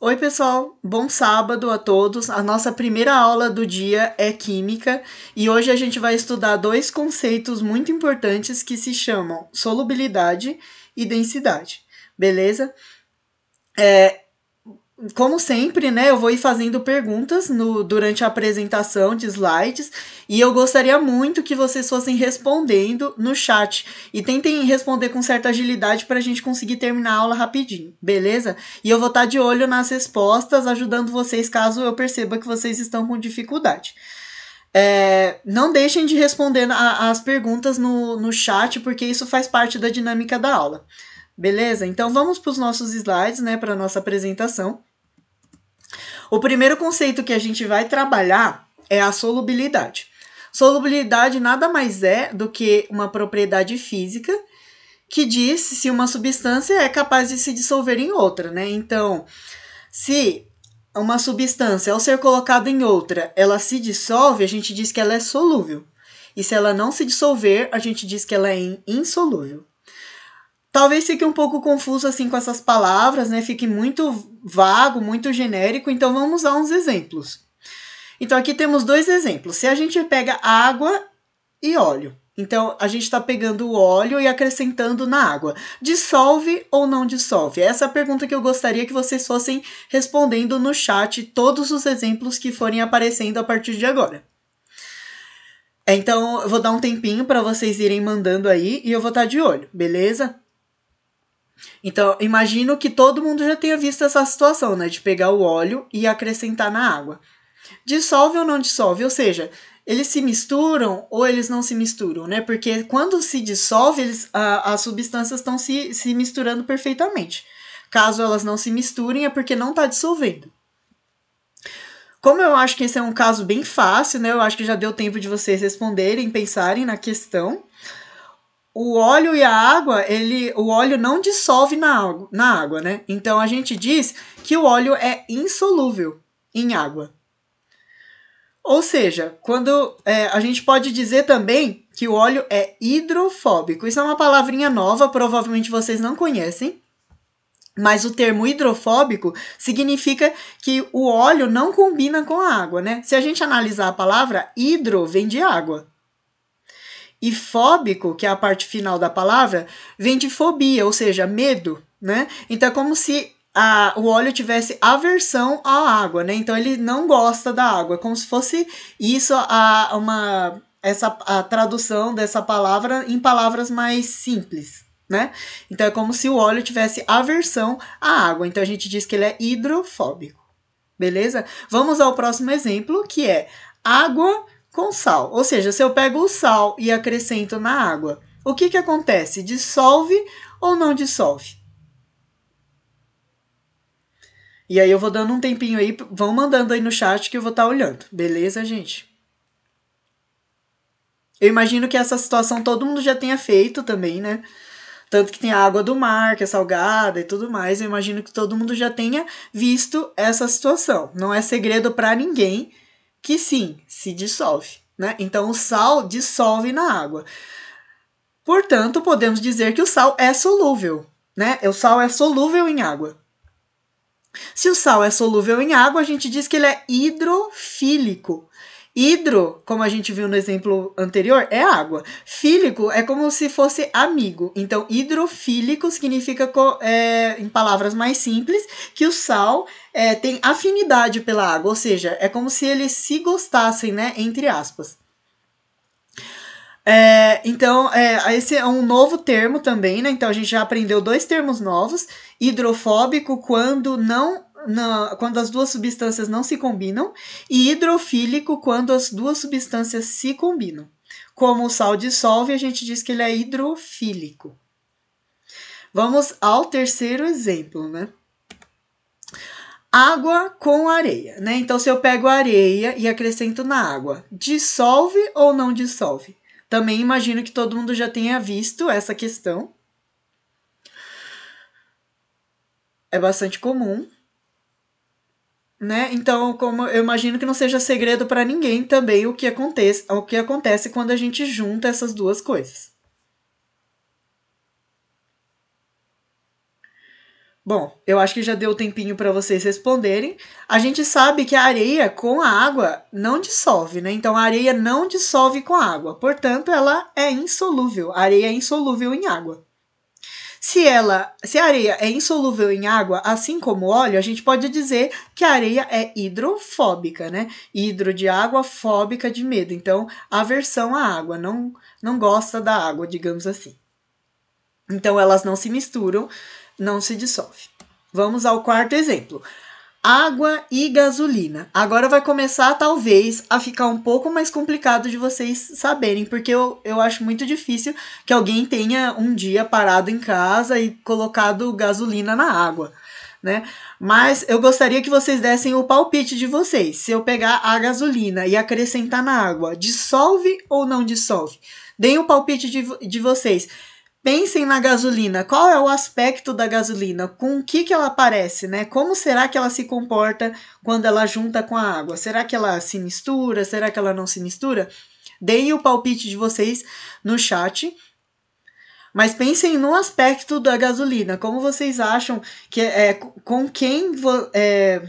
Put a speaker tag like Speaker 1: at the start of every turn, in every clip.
Speaker 1: Oi, pessoal, bom sábado a todos. A nossa primeira aula do dia é Química e hoje a gente vai estudar dois conceitos muito importantes que se chamam solubilidade e densidade, beleza? É, como sempre, né, eu vou ir fazendo perguntas no, durante a apresentação de slides e eu gostaria muito que vocês fossem respondendo no chat e tentem responder com certa agilidade para a gente conseguir terminar a aula rapidinho, beleza? E eu vou estar tá de olho nas respostas, ajudando vocês caso eu perceba que vocês estão com dificuldade. É, não deixem de responder a, as perguntas no, no chat, porque isso faz parte da dinâmica da aula. Beleza? Então vamos para os nossos slides, né, para a nossa apresentação. O primeiro conceito que a gente vai trabalhar é a solubilidade. Solubilidade nada mais é do que uma propriedade física que diz se uma substância é capaz de se dissolver em outra, né? Então, se uma substância, ao ser colocada em outra, ela se dissolve, a gente diz que ela é solúvel. E se ela não se dissolver, a gente diz que ela é insolúvel talvez fique um pouco confuso assim com essas palavras, né? Fique muito vago, muito genérico. Então vamos usar uns exemplos. Então aqui temos dois exemplos. Se a gente pega água e óleo. Então a gente está pegando o óleo e acrescentando na água. Dissolve ou não dissolve? Essa é a pergunta que eu gostaria que vocês fossem respondendo no chat todos os exemplos que forem aparecendo a partir de agora. É, então, eu vou dar um tempinho para vocês irem mandando aí e eu vou estar tá de olho, beleza? Então, imagino que todo mundo já tenha visto essa situação, né? De pegar o óleo e acrescentar na água. Dissolve ou não dissolve, ou seja, eles se misturam ou eles não se misturam, né? Porque quando se dissolve, eles, a, as substâncias estão se, se misturando perfeitamente. Caso elas não se misturem, é porque não está dissolvendo. Como eu acho que esse é um caso bem fácil, né? Eu acho que já deu tempo de vocês responderem, pensarem na questão o óleo e a água, ele, o óleo não dissolve na água, na água, né? Então a gente diz que o óleo é insolúvel em água. Ou seja, quando é, a gente pode dizer também que o óleo é hidrofóbico. Isso é uma palavrinha nova, provavelmente vocês não conhecem. Mas o termo hidrofóbico significa que o óleo não combina com a água, né? Se a gente analisar a palavra hidro vem de água, e fóbico, que é a parte final da palavra, vem de fobia, ou seja, medo, né? Então é como se a, o óleo tivesse aversão à água, né? Então ele não gosta da água, é como se fosse isso a, uma essa a tradução dessa palavra em palavras mais simples, né? Então é como se o óleo tivesse aversão à água. Então a gente diz que ele é hidrofóbico. Beleza? Vamos ao próximo exemplo, que é água com sal. Ou seja, se eu pego o sal e acrescento na água, o que, que acontece? Dissolve ou não dissolve? E aí eu vou dando um tempinho aí, vão mandando aí no chat que eu vou estar tá olhando. Beleza, gente? Eu imagino que essa situação todo mundo já tenha feito também, né? Tanto que tem a água do mar, que é salgada e tudo mais. Eu imagino que todo mundo já tenha visto essa situação. Não é segredo para ninguém que sim, se dissolve. Né? Então, o sal dissolve na água. Portanto, podemos dizer que o sal é solúvel. Né? O sal é solúvel em água. Se o sal é solúvel em água, a gente diz que ele é hidrofílico. Hidro, como a gente viu no exemplo anterior, é água. Fílico é como se fosse amigo. Então, hidrofílico significa, é, em palavras mais simples, que o sal é, tem afinidade pela água, ou seja, é como se eles se gostassem, né? Entre aspas. É, então, é, esse é um novo termo também, né? Então, a gente já aprendeu dois termos novos: hidrofóbico, quando não na, quando as duas substâncias não se combinam, e hidrofílico quando as duas substâncias se combinam. Como o sal dissolve, a gente diz que ele é hidrofílico. Vamos ao terceiro exemplo, né? Água com areia, né? Então, se eu pego areia e acrescento na água, dissolve ou não dissolve? Também imagino que todo mundo já tenha visto essa questão. É bastante comum né? Então, como eu imagino que não seja segredo para ninguém também o que acontece, o que acontece quando a gente junta essas duas coisas. Bom, eu acho que já deu tempinho para vocês responderem. A gente sabe que a areia com a água não dissolve, né? Então a areia não dissolve com a água, portanto ela é insolúvel. A areia é insolúvel em água. Se ela, se a areia é insolúvel em água, assim como óleo, a gente pode dizer que a areia é hidrofóbica, né? Hidro de água, fóbica de medo. Então, aversão à água, não não gosta da água, digamos assim. Então, elas não se misturam, não se dissolve. Vamos ao quarto exemplo água e gasolina. Agora vai começar, talvez, a ficar um pouco mais complicado de vocês saberem, porque eu, eu acho muito difícil que alguém tenha um dia parado em casa e colocado gasolina na água. Né? Mas eu gostaria que vocês dessem o palpite de vocês. Se eu pegar a gasolina e acrescentar na água, dissolve ou não dissolve? Deem o palpite de, de vocês pensem na gasolina. Qual é o aspecto da gasolina? Com o que, que ela aparece, né? Como será que ela se comporta quando ela junta com a água? Será que ela se mistura? Será que ela não se mistura? Deem o palpite de vocês no chat. Mas pensem no aspecto da gasolina. Como vocês acham que é, é com quem é,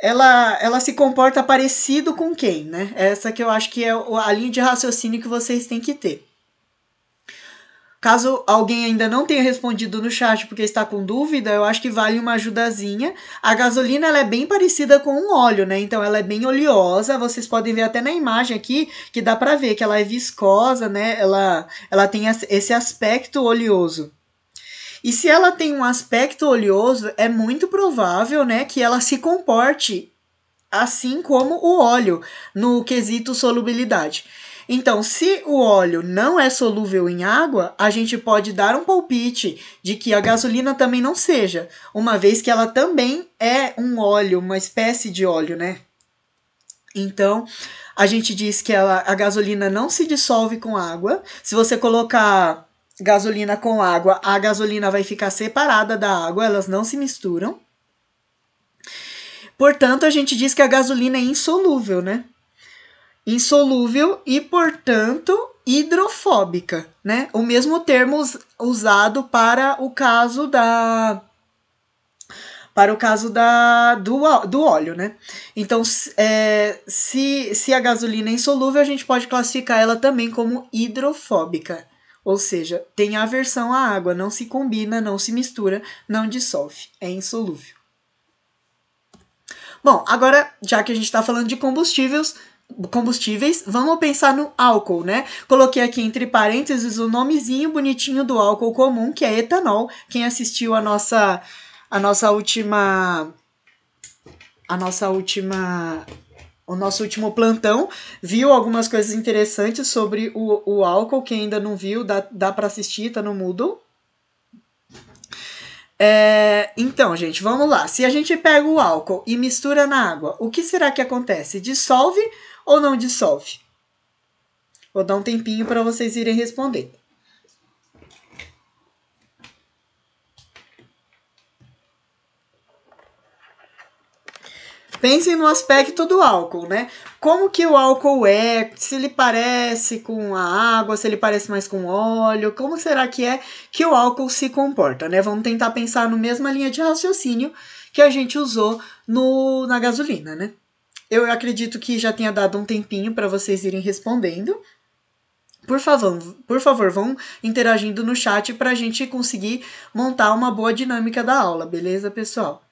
Speaker 1: ela, ela se comporta parecido com quem, né? Essa que eu acho que é a linha de raciocínio que vocês têm que ter. Caso alguém ainda não tenha respondido no chat porque está com dúvida, eu acho que vale uma ajudazinha. A gasolina ela é bem parecida com um óleo, né? Então ela é bem oleosa. Vocês podem ver até na imagem aqui que dá para ver que ela é viscosa, né? Ela, ela tem esse aspecto oleoso. E se ela tem um aspecto oleoso, é muito provável, né, que ela se comporte assim como o óleo no quesito solubilidade. Então, se o óleo não é solúvel em água, a gente pode dar um palpite de que a gasolina também não seja, uma vez que ela também é um óleo, uma espécie de óleo, né? Então, a gente diz que ela, a gasolina não se dissolve com água. Se você colocar gasolina com água, a gasolina vai ficar separada da água, elas não se misturam. Portanto, a gente diz que a gasolina é insolúvel, né? insolúvel e, portanto, hidrofóbica, né? O mesmo termo usado para o caso da para o caso da, do, do óleo, né? Então, é, se, se a gasolina é insolúvel, a gente pode classificar ela também como hidrofóbica, ou seja, tem aversão à água, não se combina, não se mistura, não dissolve, é insolúvel. Bom, agora, já que a gente está falando de combustíveis, combustíveis, vamos pensar no álcool, né? Coloquei aqui entre parênteses o nomezinho bonitinho do álcool comum, que é etanol. Quem assistiu a nossa a nossa última a nossa última o nosso último plantão viu algumas coisas interessantes sobre o, o álcool. Quem ainda não viu, dá, dá para assistir, tá no Moodle. É, então, gente, vamos lá. Se a gente pega o álcool e mistura na água, o que será que acontece? Dissolve ou não dissolve? Vou dar um tempinho para vocês irem responder. Pensem no aspecto do álcool, né? Como que o álcool é? Se ele parece com a água, se ele parece mais com óleo, como será que é que o álcool se comporta, né? Vamos tentar pensar na mesma linha de raciocínio que a gente usou no, na gasolina, né? Eu acredito que já tenha dado um tempinho para vocês irem respondendo. Por favor, por favor, vão interagindo no chat para a gente conseguir montar uma boa dinâmica da aula, beleza, pessoal?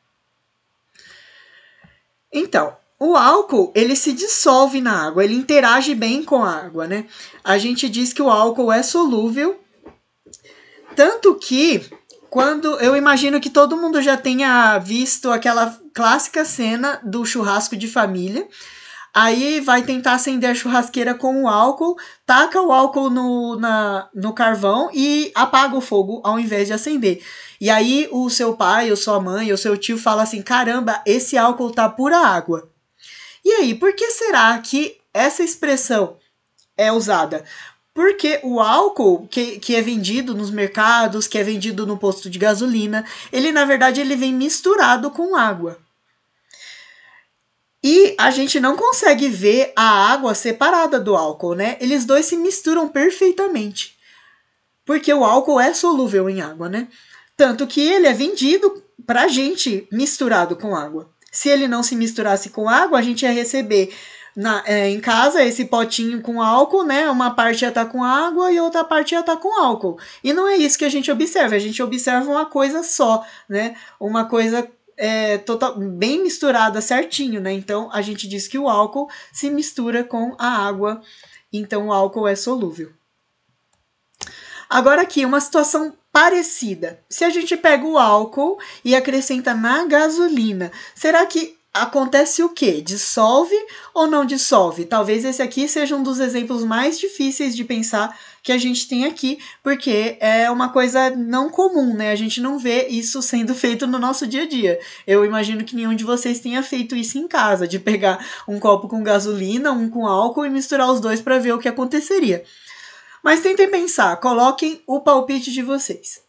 Speaker 1: Então, o álcool, ele se dissolve na água, ele interage bem com a água, né? A gente diz que o álcool é solúvel, tanto que quando eu imagino que todo mundo já tenha visto aquela clássica cena do churrasco de família. Aí vai tentar acender a churrasqueira com o álcool, taca o álcool no, na, no carvão e apaga o fogo ao invés de acender. E aí o seu pai, ou sua mãe, ou seu tio fala assim: caramba, esse álcool tá pura água. E aí, por que será que essa expressão é usada? Porque o álcool que, que é vendido nos mercados, que é vendido no posto de gasolina, ele na verdade ele vem misturado com água. E a gente não consegue ver a água separada do álcool, né? Eles dois se misturam perfeitamente. Porque o álcool é solúvel em água, né? Tanto que ele é vendido pra gente misturado com água. Se ele não se misturasse com água, a gente ia receber na, é, em casa esse potinho com álcool, né? Uma parte ia estar tá com água e outra parte ia estar tá com álcool. E não é isso que a gente observa, a gente observa uma coisa só, né? Uma coisa é, total, bem misturada certinho, né? Então a gente diz que o álcool se mistura com a água, então o álcool é solúvel. Agora aqui, uma situação parecida. Se a gente pega o álcool e acrescenta na gasolina, será que acontece o que? Dissolve ou não dissolve? Talvez esse aqui seja um dos exemplos mais difíceis de pensar que a gente tem aqui, porque é uma coisa não comum, né? A gente não vê isso sendo feito no nosso dia a dia. Eu imagino que nenhum de vocês tenha feito isso em casa, de pegar um copo com gasolina, um com álcool e misturar os dois para ver o que aconteceria. Mas tentem pensar, coloquem o palpite de vocês.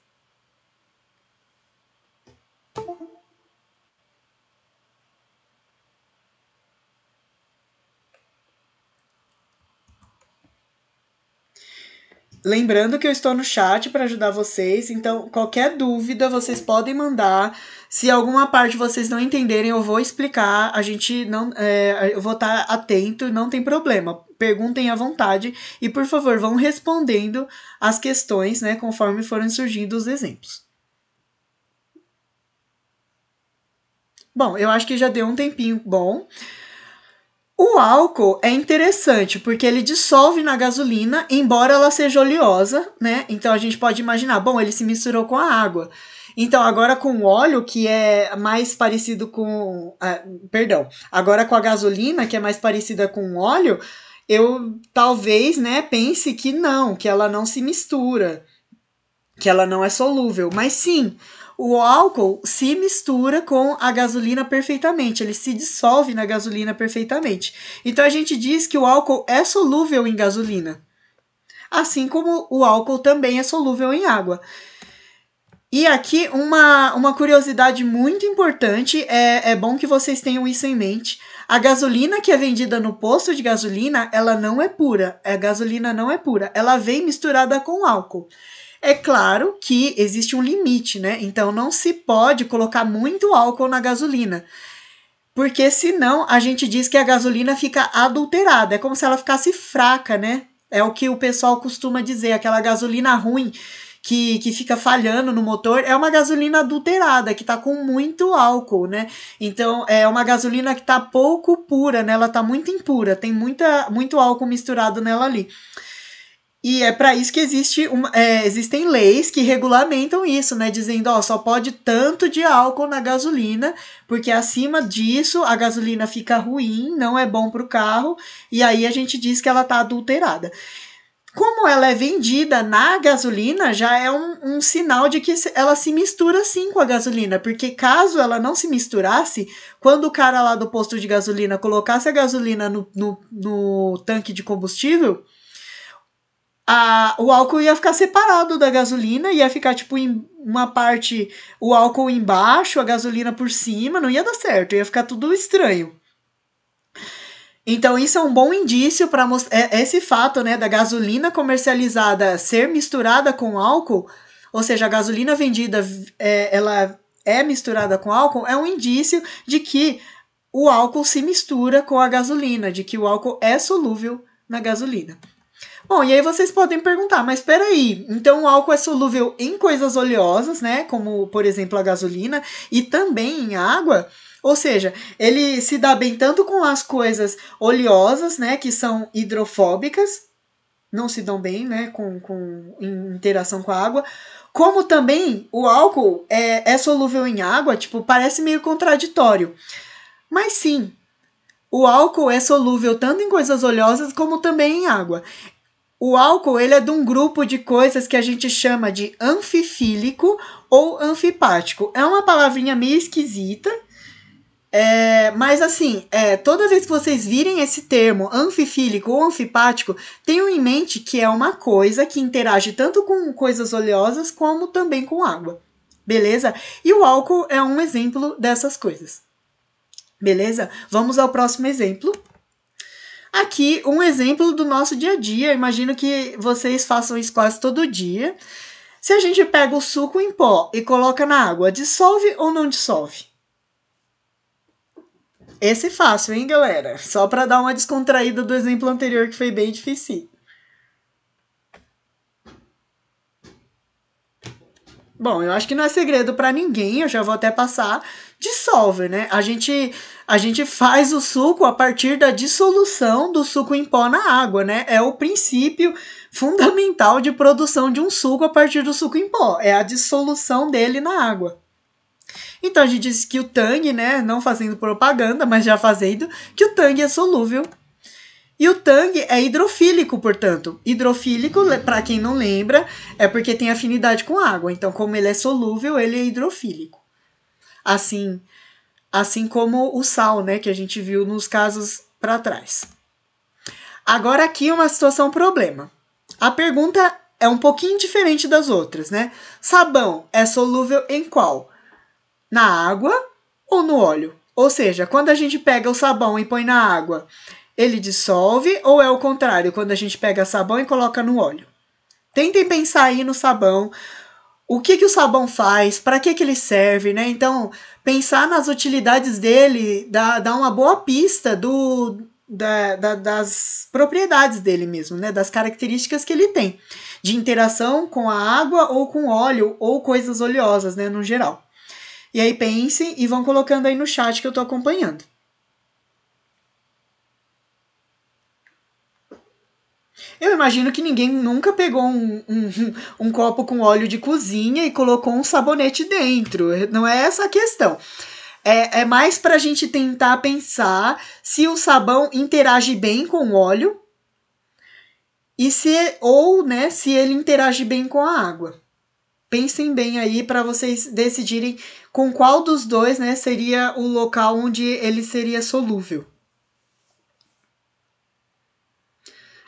Speaker 1: Lembrando que eu estou no chat para ajudar vocês, então qualquer dúvida vocês podem mandar. Se alguma parte vocês não entenderem, eu vou explicar. A gente não, é, eu vou estar atento, não tem problema. Perguntem à vontade e por favor vão respondendo as questões, né, conforme foram surgindo os exemplos. Bom, eu acho que já deu um tempinho bom. O álcool é interessante porque ele dissolve na gasolina, embora ela seja oleosa, né? Então a gente pode imaginar, bom, ele se misturou com a água. Então, agora com o óleo, que é mais parecido com. Ah, perdão, agora com a gasolina, que é mais parecida com óleo, eu talvez né, pense que não, que ela não se mistura, que ela não é solúvel. Mas sim, o álcool se mistura com a gasolina perfeitamente, ele se dissolve na gasolina perfeitamente. Então a gente diz que o álcool é solúvel em gasolina, assim como o álcool também é solúvel em água. E aqui uma, uma curiosidade muito importante, é, é bom que vocês tenham isso em mente. A gasolina que é vendida no posto de gasolina, ela não é pura. A gasolina não é pura. Ela vem misturada com álcool. É claro que existe um limite, né? Então não se pode colocar muito álcool na gasolina. Porque senão a gente diz que a gasolina fica adulterada, é como se ela ficasse fraca, né? É o que o pessoal costuma dizer, aquela gasolina ruim que, que fica falhando no motor, é uma gasolina adulterada, que tá com muito álcool, né? Então, é uma gasolina que tá pouco pura, né? Ela tá muito impura, tem muita, muito álcool misturado nela ali. E é para isso que existe uma, é, existem leis que regulamentam isso, né? Dizendo, ó, só pode tanto de álcool na gasolina, porque acima disso a gasolina fica ruim, não é bom para o carro, e aí a gente diz que ela está adulterada. Como ela é vendida na gasolina, já é um, um sinal de que ela se mistura sim com a gasolina, porque caso ela não se misturasse, quando o cara lá do posto de gasolina colocasse a gasolina no, no, no tanque de combustível a, o álcool ia ficar separado da gasolina, ia ficar tipo em uma parte o álcool embaixo, a gasolina por cima, não ia dar certo, ia ficar tudo estranho. Então isso é um bom indício para mostrar é, esse fato, né, da gasolina comercializada ser misturada com álcool, ou seja, a gasolina vendida é, ela é misturada com álcool, é um indício de que o álcool se mistura com a gasolina, de que o álcool é solúvel na gasolina. Bom, e aí vocês podem perguntar, mas peraí, então o álcool é solúvel em coisas oleosas, né? Como, por exemplo, a gasolina, e também em água? Ou seja, ele se dá bem tanto com as coisas oleosas, né, que são hidrofóbicas, não se dão bem, né, com, com em interação com a água, como também o álcool é, é solúvel em água, tipo, parece meio contraditório. Mas sim, o álcool é solúvel tanto em coisas oleosas como também em água. O álcool ele é de um grupo de coisas que a gente chama de anfifílico ou anfipático. É uma palavrinha meio esquisita, é, mas assim, é, toda vez que vocês virem esse termo anfifílico ou anfipático, tenham em mente que é uma coisa que interage tanto com coisas oleosas como também com água, beleza? E o álcool é um exemplo dessas coisas, beleza? Vamos ao próximo exemplo aqui um exemplo do nosso dia a dia. Imagino que vocês façam isso quase todo dia. Se a gente pega o suco em pó e coloca na água, dissolve ou não dissolve? Esse é fácil, hein, galera? Só para dar uma descontraída do exemplo anterior que foi bem difícil. Bom, eu acho que não é segredo para ninguém, eu já vou até passar. Dissolve, né? A gente, a gente faz o suco a partir da dissolução do suco em pó na água, né? É o princípio fundamental de produção de um suco a partir do suco em pó, é a dissolução dele na água. Então a gente disse que o Tang, né, não fazendo propaganda, mas já fazendo, que o Tang é solúvel e o tangue é hidrofílico, portanto. Hidrofílico, para quem não lembra, é porque tem afinidade com água. Então, como ele é solúvel, ele é hidrofílico. Assim, assim como o sal, né, que a gente viu nos casos para trás. Agora aqui uma situação problema. A pergunta é um pouquinho diferente das outras, né? Sabão é solúvel em qual? Na água ou no óleo? Ou seja, quando a gente pega o sabão e põe na água, ele dissolve ou é o contrário, quando a gente pega sabão e coloca no óleo? Tentem pensar aí no sabão, o que, que o sabão faz, para que, que ele serve, né? Então, pensar nas utilidades dele dá, dá uma boa pista do, da, da, das propriedades dele mesmo, né? Das características que ele tem de interação com a água ou com óleo ou coisas oleosas, né? No geral. E aí pensem e vão colocando aí no chat que eu estou acompanhando. Eu imagino que ninguém nunca pegou um, um, um copo com óleo de cozinha e colocou um sabonete dentro. Não é essa a questão. É, é mais para a gente tentar pensar se o sabão interage bem com o óleo e se ou né se ele interage bem com a água. Pensem bem aí para vocês decidirem com qual dos dois né seria o local onde ele seria solúvel.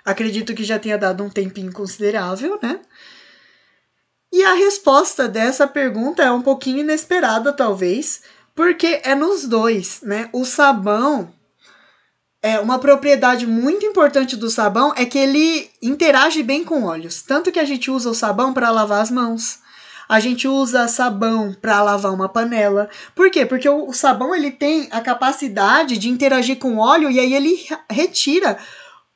Speaker 1: Acredito que já tenha dado um tempinho considerável, né? E a resposta dessa pergunta é um pouquinho inesperada, talvez, porque é nos dois, né? O sabão é uma propriedade muito importante do sabão é que ele interage bem com óleos. Tanto que a gente usa o sabão para lavar as mãos. A gente usa sabão para lavar uma panela. Por quê? Porque o sabão ele tem a capacidade de interagir com óleo e aí ele retira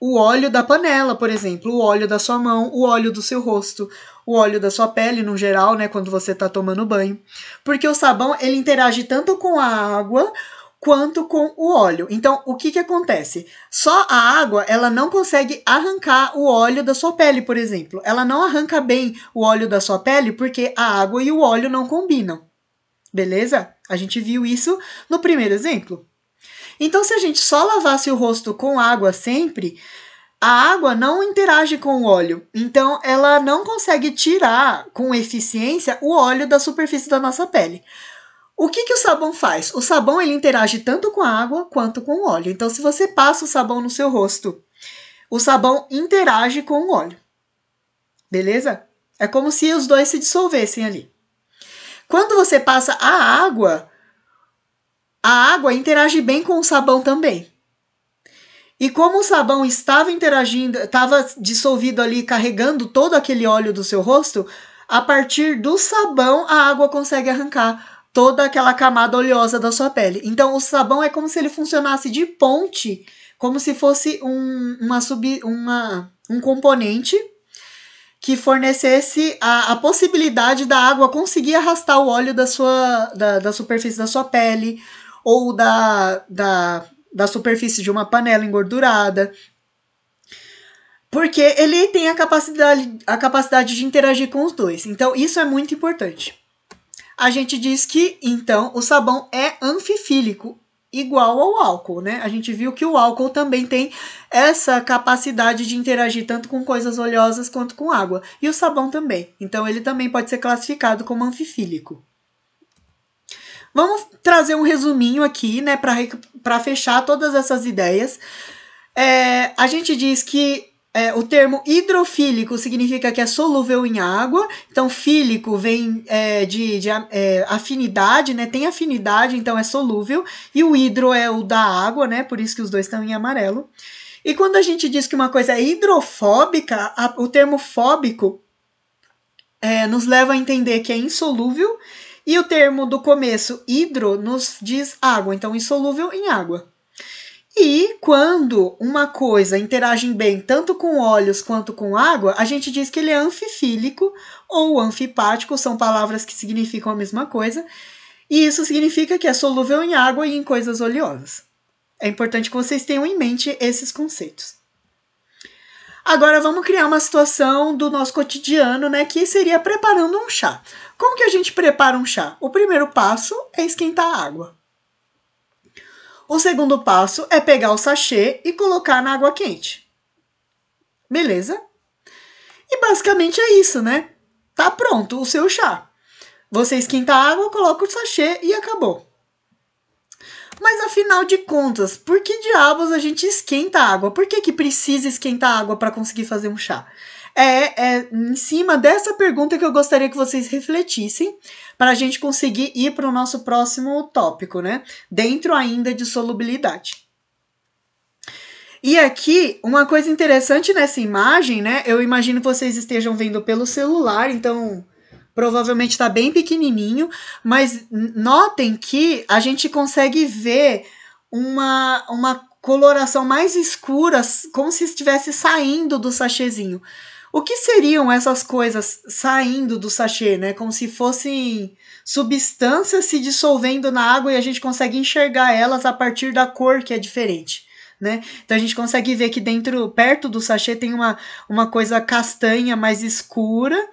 Speaker 1: o óleo da panela, por exemplo, o óleo da sua mão, o óleo do seu rosto, o óleo da sua pele no geral, né, quando você está tomando banho. Porque o sabão, ele interage tanto com a água quanto com o óleo. Então, o que que acontece? Só a água, ela não consegue arrancar o óleo da sua pele, por exemplo. Ela não arranca bem o óleo da sua pele porque a água e o óleo não combinam. Beleza? A gente viu isso no primeiro exemplo. Então, se a gente só lavasse o rosto com água sempre, a água não interage com o óleo, então ela não consegue tirar com eficiência o óleo da superfície da nossa pele. O que, que o sabão faz? O sabão ele interage tanto com a água quanto com o óleo. Então, se você passa o sabão no seu rosto, o sabão interage com o óleo. Beleza? É como se os dois se dissolvessem ali. Quando você passa a água a água interage bem com o sabão também. E como o sabão estava interagindo, estava dissolvido ali, carregando todo aquele óleo do seu rosto, a partir do sabão a água consegue arrancar toda aquela camada oleosa da sua pele. Então o sabão é como se ele funcionasse de ponte, como se fosse um, uma sub, uma, um componente que fornecesse a, a, possibilidade da água conseguir arrastar o óleo da, sua, da, da superfície da sua pele ou da, da, da superfície de uma panela engordurada. Porque ele tem a capacidade, a capacidade de interagir com os dois. Então, isso é muito importante. A gente diz que, então, o sabão é anfifílico, igual ao álcool, né? A gente viu que o álcool também tem essa capacidade de interagir tanto com coisas oleosas quanto com água, e o sabão também. Então ele também pode ser classificado como anfifílico. Vamos trazer um resuminho aqui, né, para fechar todas essas ideias. É, a gente diz que é, o termo hidrofílico significa que é solúvel em água, então fílico vem é, de, de é, afinidade, né? Tem afinidade, então é solúvel, e o hidro é o da água, né? Por isso que os dois estão em amarelo. E quando a gente diz que uma coisa é hidrofóbica, a, o termo fóbico é, nos leva a entender que é insolúvel e o termo do começo, hidro, nos diz água, então insolúvel em água. E quando uma coisa interage bem tanto com óleos quanto com água, a gente diz que ele é anfifílico ou anfipático, são palavras que significam a mesma coisa. E isso significa que é solúvel em água e em coisas oleosas. É importante que vocês tenham em mente esses conceitos. Agora vamos criar uma situação do nosso cotidiano, né, que seria preparando um chá. Como que a gente prepara um chá? O primeiro passo é esquentar a água. O segundo passo é pegar o sachê e colocar na água quente. Beleza? E basicamente é isso, né? Tá pronto o seu chá. Você esquenta a água, coloca o sachê e acabou. Mas afinal de contas, por que diabos a gente esquenta a água? Por que, que precisa esquentar a água para conseguir fazer um chá? É, é em cima dessa pergunta que eu gostaria que vocês refletissem para a gente conseguir ir para o nosso próximo tópico, né? Dentro ainda de solubilidade. E aqui, uma coisa interessante nessa imagem, né? Eu imagino que vocês estejam vendo pelo celular, então provavelmente está bem pequenininho, mas notem que a gente consegue ver uma, uma coloração mais escura, como se estivesse saindo do sachêzinho. O que seriam essas coisas saindo do sachê, né? Como se fossem substâncias se dissolvendo na água e a gente consegue enxergar elas a partir da cor que é diferente. Né? Então a gente consegue ver que dentro, perto do sachê, tem uma, uma coisa castanha mais escura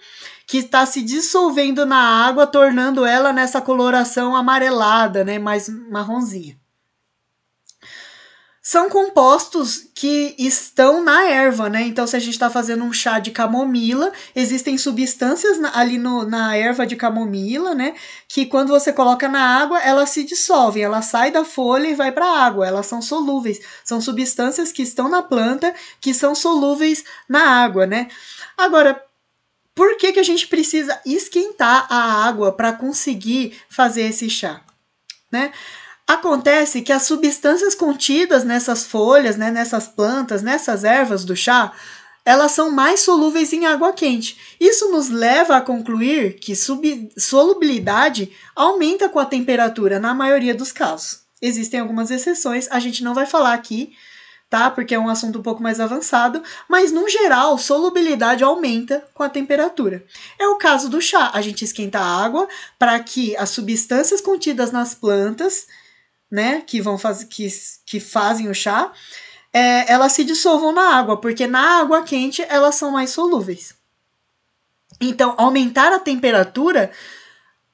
Speaker 1: que está se dissolvendo na água, tornando ela nessa coloração amarelada, né? Mais marronzinha são compostos que estão na erva, né? Então, se a gente está fazendo um chá de camomila, existem substâncias na, ali no, na erva de camomila, né? Que quando você coloca na água, elas se dissolvem, ela sai da folha e vai para a água. Elas são solúveis, são substâncias que estão na planta que são solúveis na água, né? Agora, por que, que a gente precisa esquentar a água para conseguir fazer esse chá, né? Acontece que as substâncias contidas nessas folhas, né, nessas plantas, nessas ervas do chá, elas são mais solúveis em água quente. Isso nos leva a concluir que solubilidade aumenta com a temperatura na maioria dos casos. Existem algumas exceções, a gente não vai falar aqui, tá? Porque é um assunto um pouco mais avançado, mas no geral, solubilidade aumenta com a temperatura. É o caso do chá, a gente esquenta a água para que as substâncias contidas nas plantas né, que vão fazer, que, que fazem o chá, é, elas se dissolvam na água, porque na água quente elas são mais solúveis. Então, aumentar a temperatura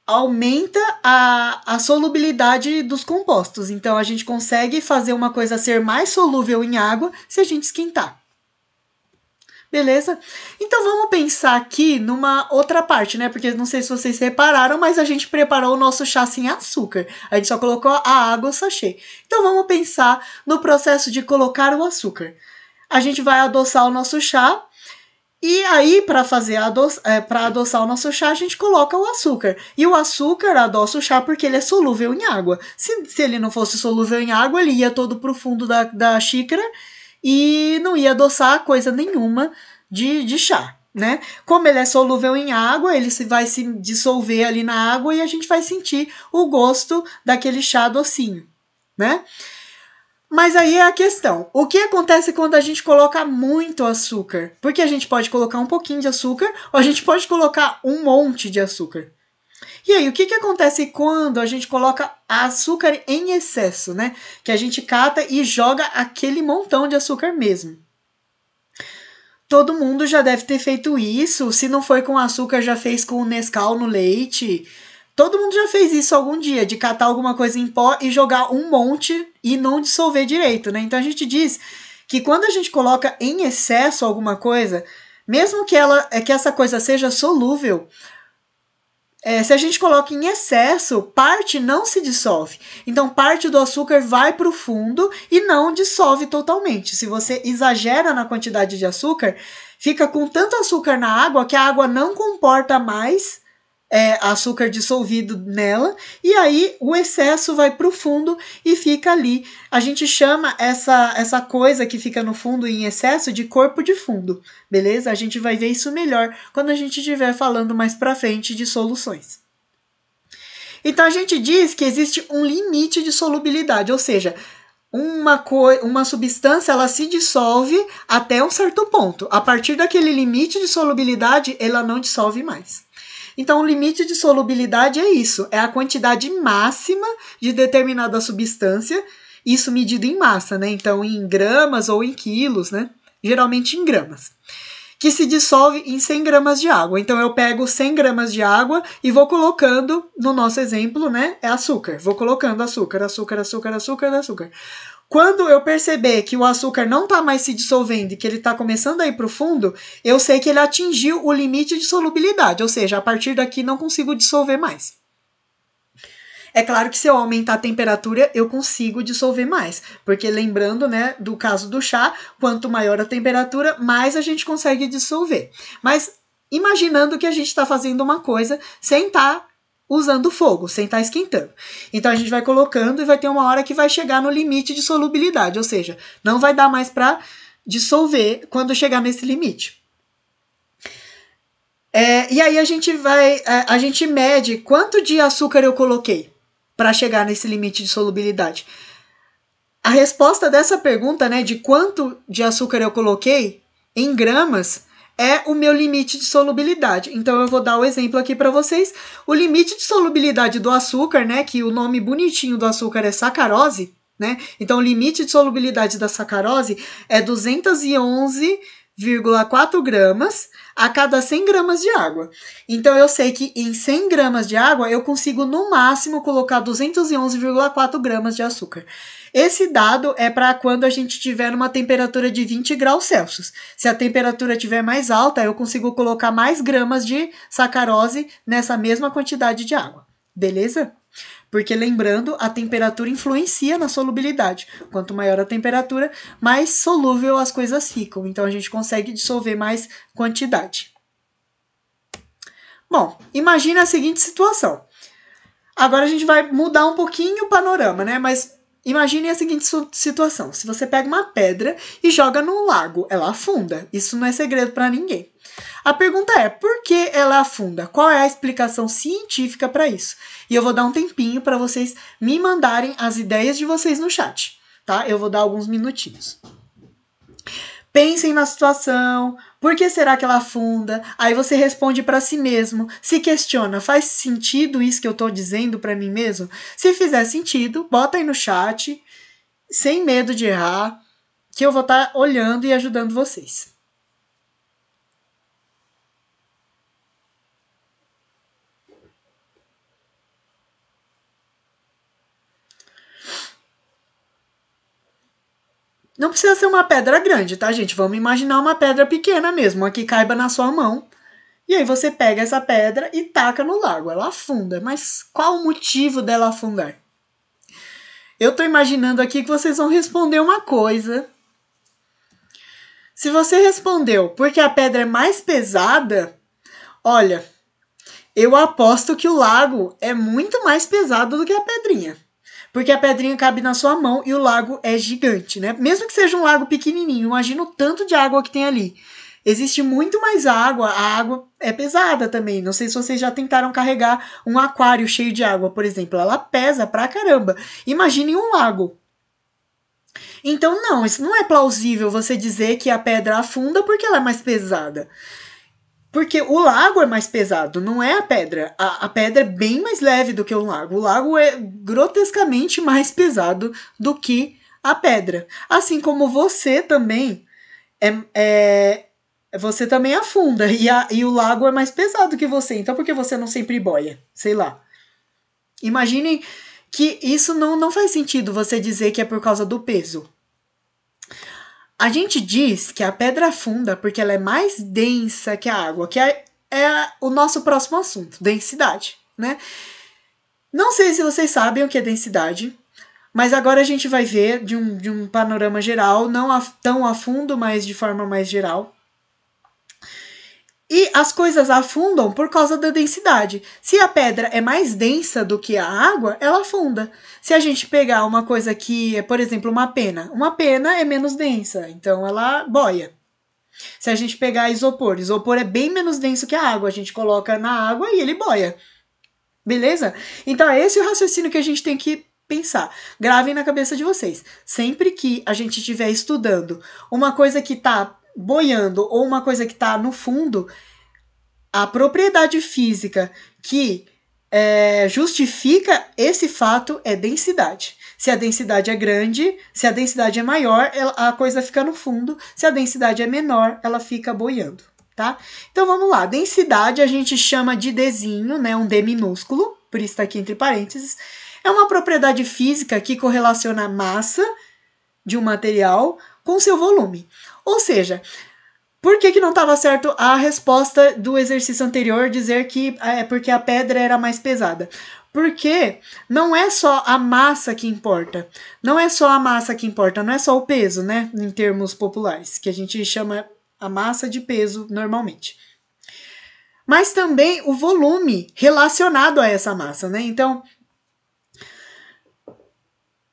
Speaker 1: aumenta a, a solubilidade dos compostos. Então, a gente consegue fazer uma coisa ser mais solúvel em água se a gente esquentar. Beleza? Então vamos pensar aqui numa outra parte, né? Porque não sei se vocês repararam, mas a gente preparou o nosso chá sem açúcar. A gente só colocou a água, o sachê. Então vamos pensar no processo de colocar o açúcar. A gente vai adoçar o nosso chá. E aí, para fazer ado é, para adoçar o nosso chá, a gente coloca o açúcar. E o açúcar adoça o chá porque ele é solúvel em água. Se, se ele não fosse solúvel em água, ele ia todo pro fundo da, da xícara e não ia adoçar coisa nenhuma de, de chá. Né? Como ele é solúvel em água, ele se, vai se dissolver ali na água e a gente vai sentir o gosto daquele chá docinho. Né? Mas aí é a questão: o que acontece quando a gente coloca muito açúcar? Porque a gente pode colocar um pouquinho de açúcar ou a gente pode colocar um monte de açúcar. E aí, o que, que acontece quando a gente coloca açúcar em excesso, né? Que a gente cata e joga aquele montão de açúcar mesmo. Todo mundo já deve ter feito isso. Se não foi com açúcar, já fez com Nescau no leite. Todo mundo já fez isso algum dia, de catar alguma coisa em pó e jogar um monte e não dissolver direito, né? Então a gente diz que quando a gente coloca em excesso alguma coisa, mesmo que ela que essa coisa seja solúvel, é, se a gente coloca em excesso, parte não se dissolve. Então, parte do açúcar vai para o fundo e não dissolve totalmente. Se você exagera na quantidade de açúcar, fica com tanto açúcar na água que a água não comporta mais é, açúcar dissolvido nela, e aí o excesso vai para o fundo e fica ali. A gente chama essa, essa coisa que fica no fundo em excesso de corpo de fundo, beleza? A gente vai ver isso melhor quando a gente estiver falando mais para frente de soluções. Então a gente diz que existe um limite de solubilidade, ou seja, uma, uma substância ela se dissolve até um certo ponto. A partir daquele limite de solubilidade, ela não dissolve mais. Então, o limite de solubilidade é isso: é a quantidade máxima de determinada substância, isso medido em massa, né? Então, em gramas ou em quilos, né? Geralmente em gramas. Que se dissolve em 100 gramas de água. Então, eu pego 100 gramas de água e vou colocando, no nosso exemplo, né? É açúcar. Vou colocando açúcar, açúcar, açúcar, açúcar, açúcar. Quando eu perceber que o açúcar não está mais se dissolvendo e que ele está começando a ir para o fundo, eu sei que ele atingiu o limite de solubilidade, ou seja, a partir daqui não consigo dissolver mais. É claro que se eu aumentar a temperatura, eu consigo dissolver mais, porque lembrando, né, do caso do chá, quanto maior a temperatura, mais a gente consegue dissolver. Mas imaginando que a gente está fazendo uma coisa sem estar tá usando fogo, sem estar tá esquentando. Então a gente vai colocando e vai ter uma hora que vai chegar no limite de solubilidade, ou seja, não vai dar mais para dissolver quando chegar nesse limite. É, e aí a gente vai, a, é, a gente mede quanto de açúcar eu coloquei para chegar nesse limite de solubilidade. A resposta dessa pergunta, né, de quanto de açúcar eu coloquei em gramas, é o meu limite de solubilidade. Então eu vou dar o um exemplo aqui para vocês. O limite de solubilidade do açúcar, né, que o nome bonitinho do açúcar é sacarose, né? Então o limite de solubilidade da sacarose é 211 0,4 gramas a cada 100 gramas de água. Então, eu sei que em 100 gramas de água, eu consigo, no máximo, colocar 211,4 gramas de açúcar. Esse dado é para quando a gente tiver uma temperatura de 20 graus Celsius. Se a temperatura estiver mais alta, eu consigo colocar mais gramas de sacarose nessa mesma quantidade de água. Beleza? Porque lembrando, a temperatura influencia na solubilidade. Quanto maior a temperatura, mais solúvel as coisas ficam. Então a gente consegue dissolver mais quantidade. Bom, imagine a seguinte situação. Agora a gente vai mudar um pouquinho o panorama, né? Mas imagine a seguinte situação: se você pega uma pedra e joga num lago, ela afunda. Isso não é segredo para ninguém. A pergunta é: por que ela afunda? Qual é a explicação científica para isso? E eu vou dar um tempinho para vocês me mandarem as ideias de vocês no chat, tá? Eu vou dar alguns minutinhos. Pensem na situação, por que será que ela afunda? Aí você responde para si mesmo, se questiona, faz sentido isso que eu estou dizendo para mim mesmo? Se fizer sentido, bota aí no chat, sem medo de errar, que eu vou estar tá olhando e ajudando vocês. Não precisa ser uma pedra grande, tá, gente? Vamos imaginar uma pedra pequena mesmo, a que caiba na sua mão. E aí você pega essa pedra e taca no lago. Ela afunda, mas qual o motivo dela afundar? Eu estou imaginando aqui que vocês vão responder uma coisa. Se você respondeu porque a pedra é mais pesada, olha, eu aposto que o lago é muito mais pesado do que a pedrinha. Porque a pedrinha cabe na sua mão e o lago é gigante, né? Mesmo que seja um lago pequenininho, imagina o tanto de água que tem ali. Existe muito mais água, a água é pesada também. Não sei se vocês já tentaram carregar um aquário cheio de água, por exemplo. Ela pesa pra caramba. Imagine um lago. Então, não, isso não é plausível você dizer que a pedra afunda porque ela é mais pesada. Porque o lago é mais pesado, não é a pedra. A, a, pedra é bem mais leve do que o lago. O lago é grotescamente mais pesado do que a pedra. Assim como você também é, é você também afunda e, a, e o lago é mais pesado que você. Então por que você não sempre boia? Sei lá. Imaginem que isso não, não faz sentido você dizer que é por causa do peso. A gente diz que a pedra afunda porque ela é mais densa que a água, que é, é o nosso próximo assunto, densidade, né? Não sei se vocês sabem o que é densidade, mas agora a gente vai ver de um, de um panorama geral, não a, tão a fundo, mas de forma mais geral. E as coisas afundam por causa da densidade. Se a pedra é mais densa do que a água, ela afunda. Se a gente pegar uma coisa que é, por exemplo, uma pena, uma pena é menos densa, então ela boia. Se a gente pegar isopor, isopor é bem menos denso que a água, a gente coloca na água e ele boia. Beleza? Então é esse o raciocínio que a gente tem que pensar. Gravem na cabeça de vocês. Sempre que a gente estiver estudando uma coisa que está boiando ou uma coisa que está no fundo, a propriedade física que é, justifica esse fato é densidade. Se a densidade é grande, se a densidade é maior, a coisa fica no fundo. Se a densidade é menor, ela fica boiando, tá? Então vamos lá. Densidade a gente chama de Dzinho, né? Um D minúsculo, por isso está aqui entre parênteses. É uma propriedade física que correlaciona a massa de um material com seu volume. Ou seja, por que, que não estava certo a resposta do exercício anterior dizer que ah, é porque a pedra era mais pesada? Porque não é só a massa que importa. Não é só a massa que importa, não é só o peso, né? Em termos populares, que a gente chama a massa de peso normalmente. Mas também o volume relacionado a essa massa, né? Então,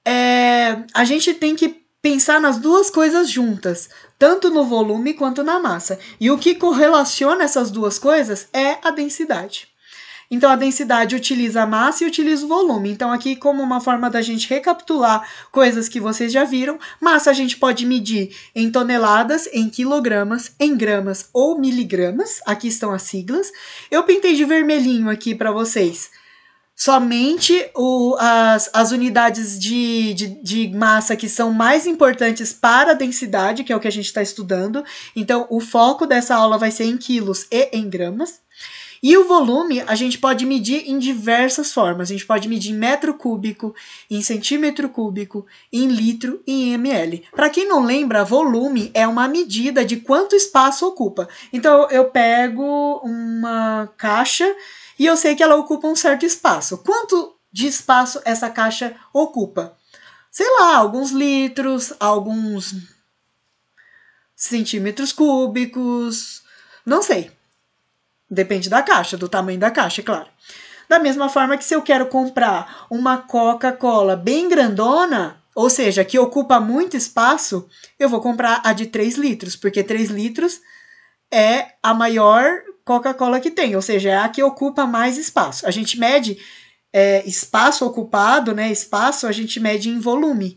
Speaker 1: é, a gente tem que pensar nas duas coisas juntas tanto no volume quanto na massa. E o que correlaciona essas duas coisas é a densidade. Então, a densidade utiliza a massa e utiliza o volume. Então, aqui, como uma forma da gente recapitular coisas que vocês já viram, massa a gente pode medir em toneladas, em quilogramas, em gramas ou miligramas. Aqui estão as siglas. Eu pintei de vermelhinho aqui para vocês somente o, as, as unidades de, de, de, massa que são mais importantes para a densidade, que é o que a gente está estudando. Então, o foco dessa aula vai ser em quilos e em gramas. E o volume a gente pode medir em diversas formas. A gente pode medir em metro cúbico, em centímetro cúbico, em litro e em ml. Para quem não lembra, volume é uma medida de quanto espaço ocupa. Então eu pego uma caixa e eu sei que ela ocupa um certo espaço. Quanto de espaço essa caixa ocupa? Sei lá, alguns litros, alguns centímetros cúbicos, não sei. Depende da caixa, do tamanho da caixa, é claro. Da mesma forma que se eu quero comprar uma Coca-Cola bem grandona, ou seja, que ocupa muito espaço, eu vou comprar a de 3 litros, porque 3 litros é a maior Coca-Cola que tem, ou seja, é a que ocupa mais espaço. A gente mede é, espaço ocupado, né? Espaço a gente mede em volume.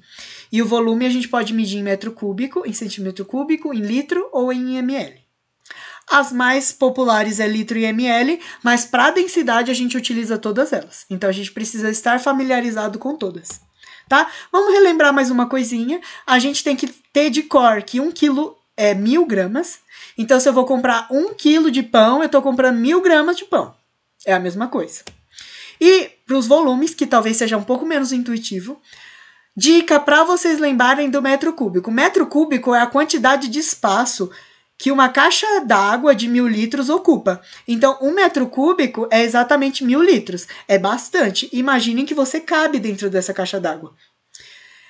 Speaker 1: E o volume a gente pode medir em metro cúbico, em centímetro cúbico, em litro ou em ml. As mais populares é litro e ml, mas para densidade a gente utiliza todas elas. Então a gente precisa estar familiarizado com todas. Tá? Vamos relembrar mais uma coisinha. A gente tem que ter de cor que 1 um quilo é mil gramas, então, se eu vou comprar um quilo de pão, eu estou comprando mil gramas de pão. É a mesma coisa. E para os volumes, que talvez seja um pouco menos intuitivo, dica para vocês lembrarem do metro cúbico. Metro cúbico é a quantidade de espaço que uma caixa d'água de mil litros ocupa. Então, um metro cúbico é exatamente mil litros. É bastante. Imaginem que você cabe dentro dessa caixa d'água.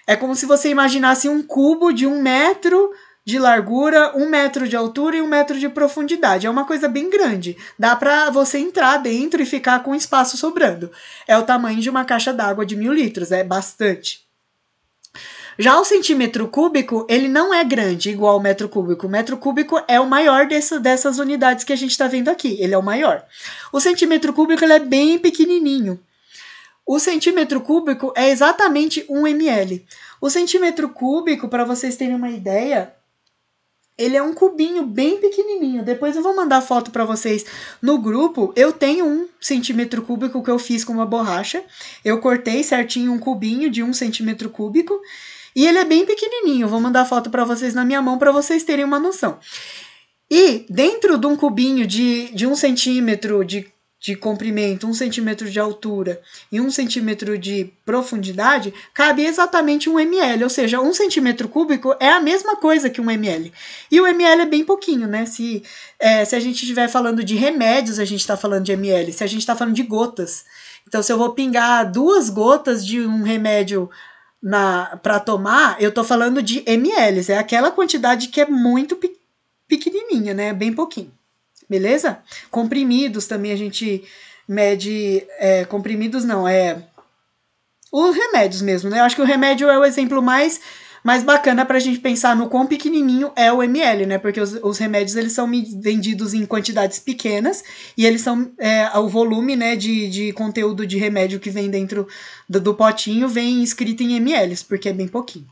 Speaker 1: É como se você imaginasse um cubo de um metro de largura, um metro de altura e um metro de profundidade. É uma coisa bem grande. Dá para você entrar dentro e ficar com espaço sobrando. É o tamanho de uma caixa d'água de mil litros, é bastante. Já o centímetro cúbico, ele não é grande igual ao metro cúbico. O metro cúbico é o maior dessa, dessas unidades que a gente está vendo aqui. Ele é o maior. O centímetro cúbico ele é bem pequenininho. O centímetro cúbico é exatamente 1 ml. O centímetro cúbico, para vocês terem uma ideia, ele é um cubinho bem pequenininho. Depois eu vou mandar foto para vocês no grupo. Eu tenho um centímetro cúbico que eu fiz com uma borracha. Eu cortei certinho um cubinho de um centímetro cúbico. E ele é bem pequenininho. Vou mandar foto para vocês na minha mão para vocês terem uma noção. E dentro de um cubinho de, de um centímetro de de comprimento, um centímetro de altura e um centímetro de profundidade, cabe exatamente um ml, ou seja, um centímetro cúbico é a mesma coisa que um ml. E o ml é bem pouquinho, né? Se, é, se a gente estiver falando de remédios, a gente está falando de ml. Se a gente está falando de gotas, então se eu vou pingar duas gotas de um remédio para tomar, eu estou falando de ml, é aquela quantidade que é muito pe pequenininha, né? Bem pouquinho beleza? Comprimidos também a gente mede. É, comprimidos não, é. Os remédios mesmo, né? Eu acho que o remédio é o exemplo mais, mais bacana pra gente pensar no quão pequenininho é o ml, né? Porque os, os remédios eles são vendidos em quantidades pequenas e eles são. É, o volume né, de, de conteúdo de remédio que vem dentro do, do potinho vem escrito em ml, porque é bem pouquinho.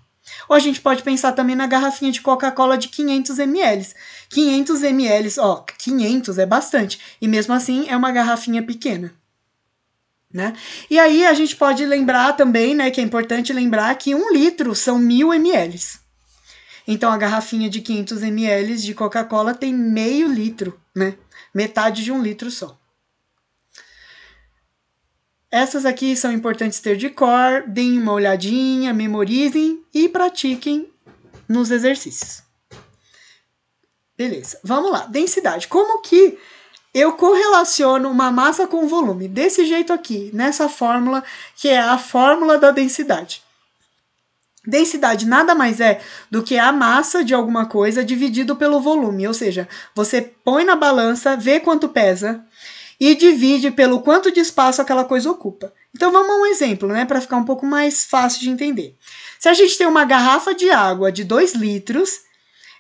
Speaker 1: Ou a gente pode pensar também na garrafinha de Coca-Cola de 500 ml. 500 ml, ó, 500 é bastante, e mesmo assim é uma garrafinha pequena. Né? E aí a gente pode lembrar também, né, que é importante lembrar que um litro são mil ml. Então a garrafinha de 500 ml de Coca-Cola tem meio litro, né? Metade de um litro só. Essas aqui são importantes ter de cor, deem uma olhadinha, memorizem e pratiquem nos exercícios. Beleza, vamos lá. Densidade. Como que eu correlaciono uma massa com volume? Desse jeito aqui, nessa fórmula, que é a fórmula da densidade. Densidade nada mais é do que a massa de alguma coisa dividido pelo volume, ou seja, você põe na balança, vê quanto pesa e divide pelo quanto de espaço aquela coisa ocupa. Então vamos a um exemplo, né, para ficar um pouco mais fácil de entender. Se a gente tem uma garrafa de água de 2 litros,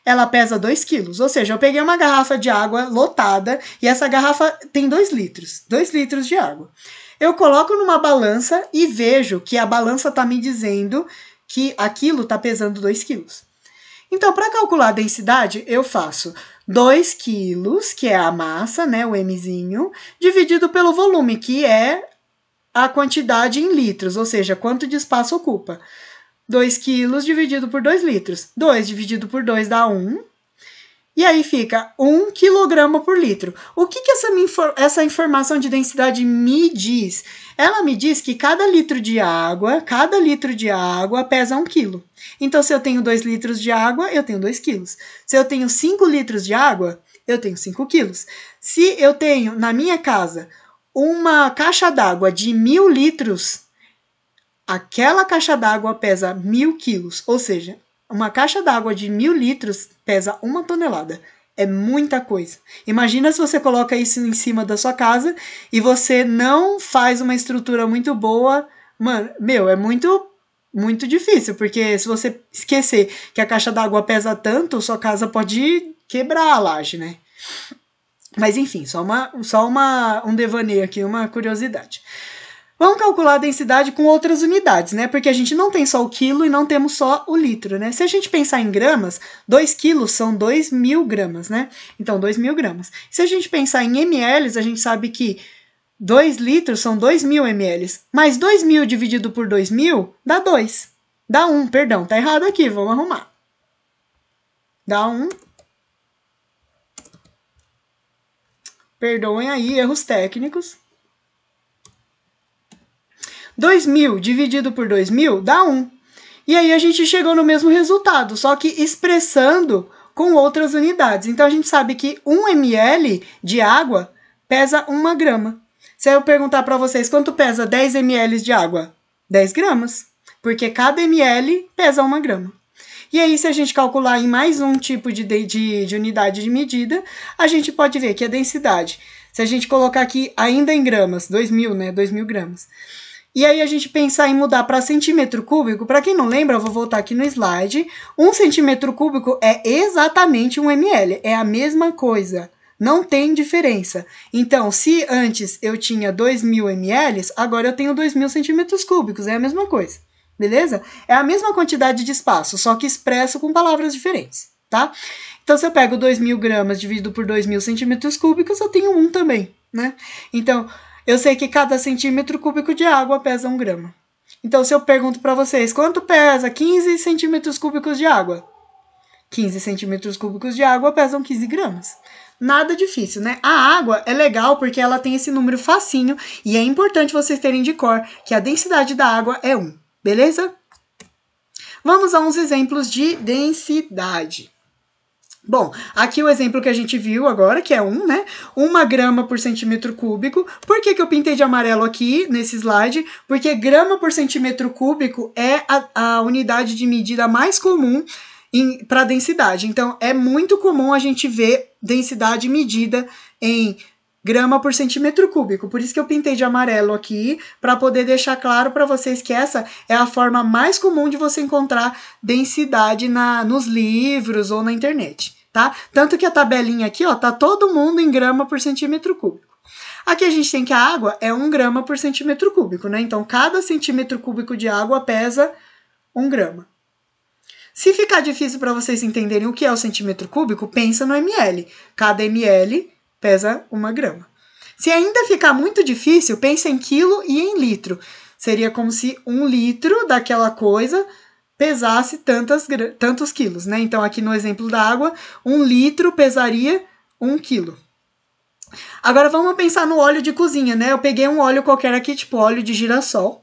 Speaker 1: ela pesa 2 quilos. Ou seja, eu peguei uma garrafa de água lotada e essa garrafa tem 2 litros, 2 litros de água. Eu coloco numa balança e vejo que a balança está me dizendo que aquilo está pesando 2 quilos. Então, para calcular a densidade, eu faço 2 quilos, que é a massa, né, o mzinho, dividido pelo volume, que é a quantidade em litros, ou seja, quanto de espaço ocupa. 2 quilos dividido por 2 litros. 2 dividido por 2 dá 1. Um. E aí fica 1 kg por litro. O que, que essa, essa informação de densidade me diz? Ela me diz que cada litro de água, cada litro de água pesa 1 kg. Então, se eu tenho 2 litros de água, eu tenho 2 kg. Se eu tenho 5 litros de água, eu tenho 5 kg. Se eu tenho na minha casa uma caixa d'água de mil litros, aquela caixa d'água pesa mil quilos, ou seja, uma caixa d'água de mil litros pesa uma tonelada. É muita coisa. Imagina se você coloca isso em cima da sua casa e você não faz uma estrutura muito boa. Mano, meu, é muito muito difícil, porque se você esquecer que a caixa d'água pesa tanto, sua casa pode quebrar a laje, né? Mas enfim, só uma só uma um devaneio aqui, uma curiosidade. Vamos calcular a densidade com outras unidades, né? Porque a gente não tem só o quilo e não temos só o litro, né? Se a gente pensar em gramas, 2 quilos são 2 mil gramas, né? Então, 2 mil gramas. Se a gente pensar em ml, a gente sabe que 2 litros são 2 mil ml. Mais 2 mil dividido por 2 mil dá 2. Dá 1, um, perdão, tá errado aqui, vamos arrumar. Dá 1. Um. Perdoem aí erros técnicos. 2000 dividido por 2000 dá 1. E aí a gente chegou no mesmo resultado, só que expressando com outras unidades. Então a gente sabe que 1 ml de água pesa 1 grama. Se eu perguntar para vocês quanto pesa 10 ml de água, 10 gramas, porque cada ml pesa 1 grama. E aí, se a gente calcular em mais um tipo de, de, de unidade de medida, a gente pode ver que a densidade, se a gente colocar aqui ainda em gramas, 2.000, né, 2.000 gramas, e aí a gente pensar em mudar para centímetro cúbico, para quem não lembra, eu vou voltar aqui no slide, um centímetro cúbico é exatamente um ml, é a mesma coisa. Não tem diferença. Então, se antes eu tinha 2.000 ml, agora eu tenho 2.000 centímetros cúbicos, é a mesma coisa. Beleza? É a mesma quantidade de espaço, só que expresso com palavras diferentes, tá? Então, se eu pego 2.000 gramas dividido por 2.000 centímetros cúbicos, eu tenho um também, né? Então, eu sei que cada centímetro cúbico de água pesa um grama. Então, se eu pergunto para vocês quanto pesa 15 centímetros cúbicos de água, 15 centímetros cúbicos de água pesam 15 gramas. Nada difícil, né? A água é legal porque ela tem esse número facinho e é importante vocês terem de cor que a densidade da água é 1, beleza? Vamos a uns exemplos de densidade. Bom, aqui o exemplo que a gente viu agora, que é 1, um, né? 1 grama por centímetro cúbico. Por que, que eu pintei de amarelo aqui nesse slide? Porque grama por centímetro cúbico é a, a unidade de medida mais comum para densidade. Então, é muito comum a gente ver densidade medida em grama por centímetro cúbico. Por isso que eu pintei de amarelo aqui, para poder deixar claro para vocês que essa é a forma mais comum de você encontrar densidade na, nos livros ou na internet tá? Tanto que a tabelinha aqui, ó, tá todo mundo em grama por centímetro cúbico. Aqui a gente tem que a água é 1 grama por centímetro cúbico, né? Então, cada centímetro cúbico de água pesa 1 grama. Se ficar difícil para vocês entenderem o que é o centímetro cúbico, pensa no ml. Cada ml pesa 1 grama. Se ainda ficar muito difícil, pensa em quilo e em litro. Seria como se um litro daquela coisa pesasse tantas, tantos quilos, né? Então, aqui no exemplo da água, um litro pesaria um quilo. Agora vamos pensar no óleo de cozinha, né? Eu peguei um óleo qualquer aqui, tipo óleo de girassol.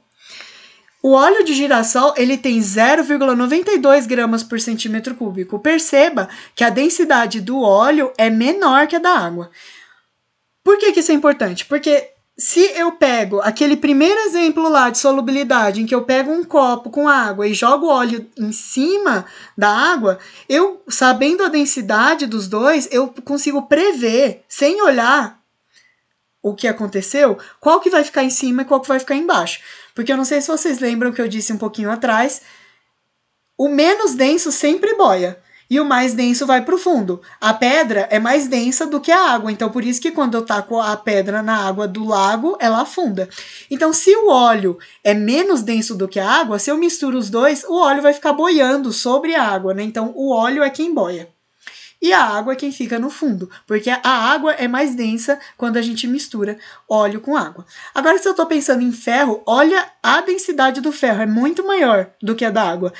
Speaker 1: O óleo de girassol ele tem 0,92 gramas por centímetro cúbico. Perceba que a densidade do óleo é menor que a da água. Por que, que isso é importante? Porque se eu pego aquele primeiro exemplo lá de solubilidade, em que eu pego um copo com água e jogo óleo em cima da água, eu, sabendo a densidade dos dois, eu consigo prever, sem olhar o que aconteceu, qual que vai ficar em cima e qual que vai ficar embaixo. Porque eu não sei se vocês lembram que eu disse um pouquinho atrás, o menos denso sempre boia e o mais denso vai para o fundo. A pedra é mais densa do que a água, então por isso que quando eu taco a pedra na água do lago, ela afunda. Então, se o óleo é menos denso do que a água, se eu misturo os dois, o óleo vai ficar boiando sobre a água, né? Então, o óleo é quem boia. E a água é quem fica no fundo, porque a água é mais densa quando a gente mistura óleo com água. Agora, se eu estou pensando em ferro, olha a densidade do ferro, é muito maior do que a da água.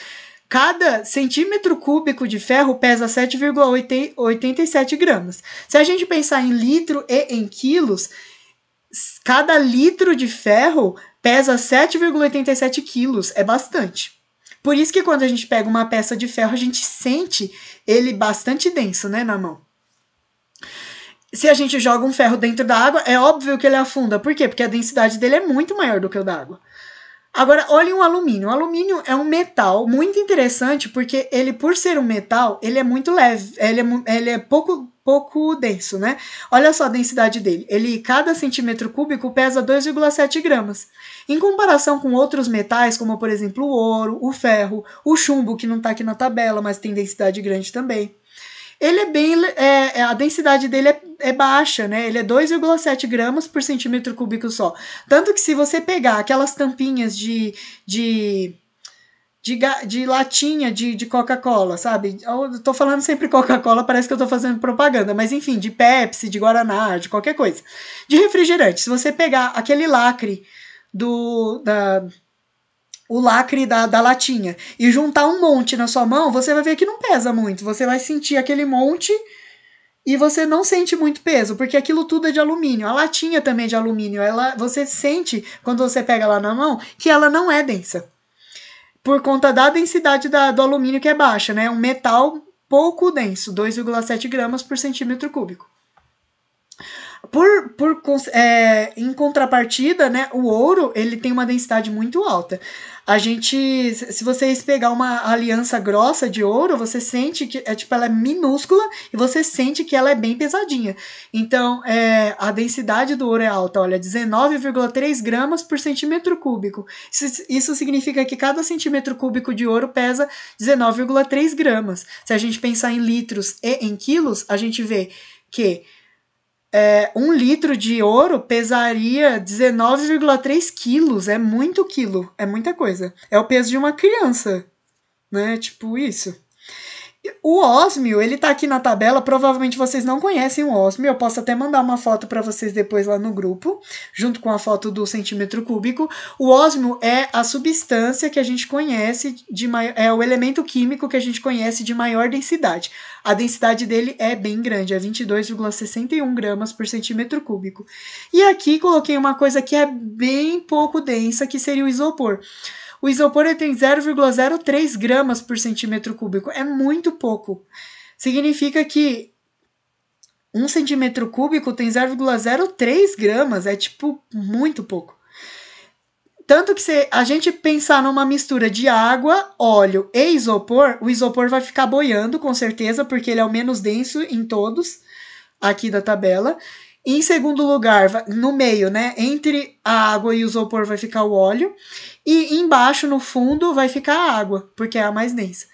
Speaker 1: Cada centímetro cúbico de ferro pesa 7,87 gramas. Se a gente pensar em litro e em quilos, cada litro de ferro pesa 7,87 quilos. É bastante. Por isso que quando a gente pega uma peça de ferro, a gente sente ele bastante denso, né, na mão. Se a gente joga um ferro dentro da água, é óbvio que ele afunda. Por quê? Porque a densidade dele é muito maior do que o da água. Agora, olhem o alumínio. O alumínio é um metal muito interessante porque ele, por ser um metal, ele é muito leve, ele é, ele é pouco, pouco denso, né? Olha só a densidade dele. Ele, cada centímetro cúbico, pesa 2,7 gramas. Em comparação com outros metais, como por exemplo o ouro, o ferro, o chumbo, que não está aqui na tabela, mas tem densidade grande também ele é bem. É, é, a densidade dele é, é baixa, né? Ele é 2,7 gramas por centímetro cúbico só. Tanto que se você pegar aquelas tampinhas de. de de, de latinha de, de Coca-Cola, sabe? Eu tô falando sempre Coca-Cola, parece que eu tô fazendo propaganda, mas enfim, de Pepsi, de Guaraná, de qualquer coisa. De refrigerante, se você pegar aquele lacre do, da, o lacre da, da latinha e juntar um monte na sua mão, você vai ver que não pesa muito. Você vai sentir aquele monte e você não sente muito peso, porque aquilo tudo é de alumínio. A latinha também é de alumínio. Ela, você sente, quando você pega lá na mão, que ela não é densa. Por conta da densidade da, do alumínio que é baixa, né? Um metal pouco denso, 2,7 gramas por centímetro cúbico. Por, por é, em contrapartida, né, o ouro ele tem uma densidade muito alta a gente, se vocês pegar uma aliança grossa de ouro, você sente que é tipo ela é minúscula e você sente que ela é bem pesadinha. Então, é, a densidade do ouro é alta, olha, 19,3 gramas por centímetro cúbico. Isso, isso, significa que cada centímetro cúbico de ouro pesa 19,3 gramas. Se a gente pensar em litros e em quilos, a gente vê que é, um litro de ouro pesaria 19,3 quilos. É muito quilo, é muita coisa. É o peso de uma criança, né? Tipo isso. O ósmio, ele tá aqui na tabela, provavelmente vocês não conhecem o ósmio, eu posso até mandar uma foto para vocês depois lá no grupo, junto com a foto do centímetro cúbico. O ósmio é a substância que a gente conhece de maior, é o elemento químico que a gente conhece de maior densidade. A densidade dele é bem grande, é 22,61 gramas por centímetro cúbico. E aqui coloquei uma coisa que é bem pouco densa, que seria o isopor. O isopor tem 0,03 gramas por centímetro cúbico. É muito pouco. Significa que um centímetro cúbico tem 0,03 gramas. É tipo muito pouco. Tanto que se a gente pensar numa mistura de água, óleo e isopor, o isopor vai ficar boiando, com certeza, porque ele é o menos denso em todos aqui da tabela. Em segundo lugar, no meio, né, entre a água e o isopor vai ficar o óleo. E embaixo, no fundo, vai ficar a água, porque é a mais densa.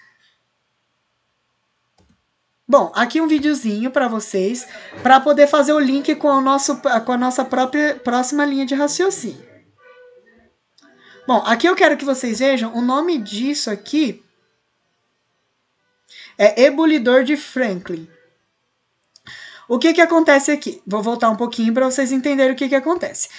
Speaker 1: Bom, aqui um videozinho para vocês, para poder fazer o link com, o nosso, com a nossa própria próxima linha de raciocínio. Bom, aqui eu quero que vocês vejam o nome disso aqui. É ebulidor de Franklin. O que, que acontece aqui? Vou voltar um pouquinho para vocês entenderem o que, que acontece.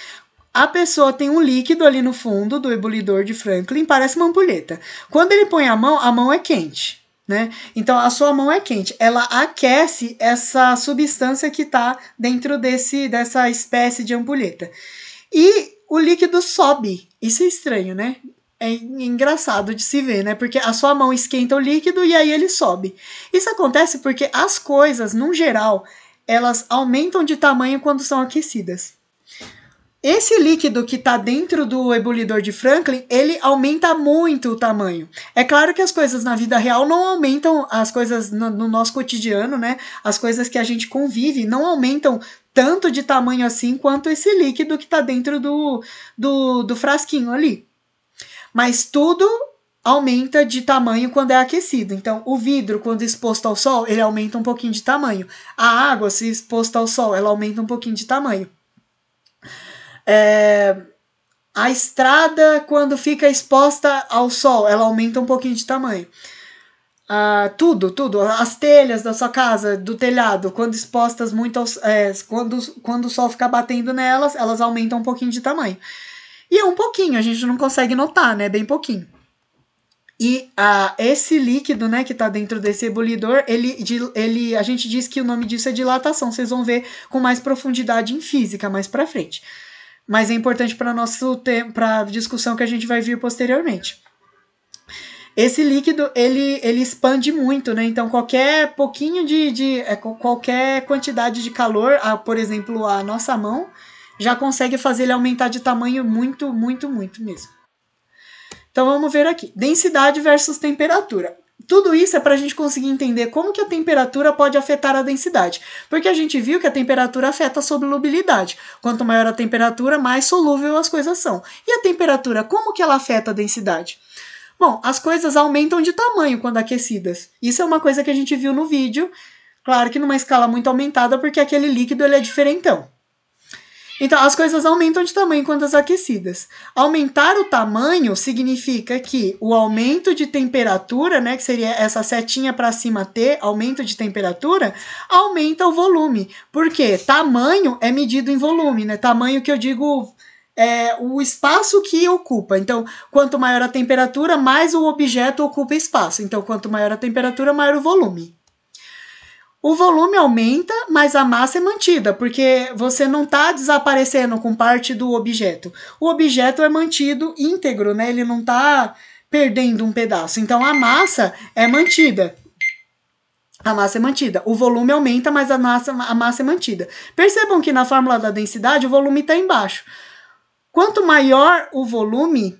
Speaker 1: A pessoa tem um líquido ali no fundo do ebulidor de Franklin, parece uma ampulheta. Quando ele põe a mão, a mão é quente, né? Então a sua mão é quente, ela aquece essa substância que está dentro desse dessa espécie de ampulheta. E o líquido sobe. Isso é estranho, né? É engraçado de se ver, né? Porque a sua mão esquenta o líquido e aí ele sobe. Isso acontece porque as coisas, num geral, elas aumentam de tamanho quando são aquecidas. Esse líquido que está dentro do ebulidor de Franklin, ele aumenta muito o tamanho. É claro que as coisas na vida real não aumentam, as coisas no, no nosso cotidiano, né? As coisas que a gente convive não aumentam tanto de tamanho assim quanto esse líquido que está dentro do, do, do frasquinho ali. Mas tudo aumenta de tamanho quando é aquecido. Então, o vidro, quando exposto ao sol, ele aumenta um pouquinho de tamanho. A água, se exposta ao sol, ela aumenta um pouquinho de tamanho. É... A estrada, quando fica exposta ao sol, ela aumenta um pouquinho de tamanho. Ah, tudo, tudo. As telhas da sua casa, do telhado, quando expostas muito ao, é, quando, quando o sol ficar batendo nelas, elas aumentam um pouquinho de tamanho. E é um pouquinho, a gente não consegue notar, né? Bem pouquinho. E ah, esse líquido, né, que está dentro desse ebulidor, ele, ele, a gente diz que o nome disso é dilatação. Vocês vão ver com mais profundidade em física mais para frente. Mas é importante para nosso para discussão que a gente vai vir posteriormente. Esse líquido ele, ele expande muito, né? Então qualquer pouquinho de, de é, qualquer quantidade de calor, a, por exemplo, a nossa mão já consegue fazer ele aumentar de tamanho muito, muito, muito mesmo. Então vamos ver aqui. Densidade versus temperatura. Tudo isso é para a gente conseguir entender como que a temperatura pode afetar a densidade. Porque a gente viu que a temperatura afeta a solubilidade. Quanto maior a temperatura, mais solúvel as coisas são. E a temperatura, como que ela afeta a densidade? Bom, as coisas aumentam de tamanho quando aquecidas. Isso é uma coisa que a gente viu no vídeo. Claro que numa escala muito aumentada, porque aquele líquido ele é diferentão. Então, as coisas aumentam de tamanho quando as aquecidas. Aumentar o tamanho significa que o aumento de temperatura, né, que seria essa setinha para cima T, aumento de temperatura, aumenta o volume. Porque tamanho é medido em volume, né? Tamanho que eu digo é o espaço que ocupa. Então, quanto maior a temperatura, mais o objeto ocupa espaço. Então, quanto maior a temperatura, maior o volume. O volume aumenta, mas a massa é mantida, porque você não está desaparecendo com parte do objeto. O objeto é mantido íntegro, né? Ele não está perdendo um pedaço. Então a massa é mantida. A massa é mantida. O volume aumenta, mas a massa, a massa é mantida. Percebam que na fórmula da densidade o volume está embaixo. Quanto maior o volume,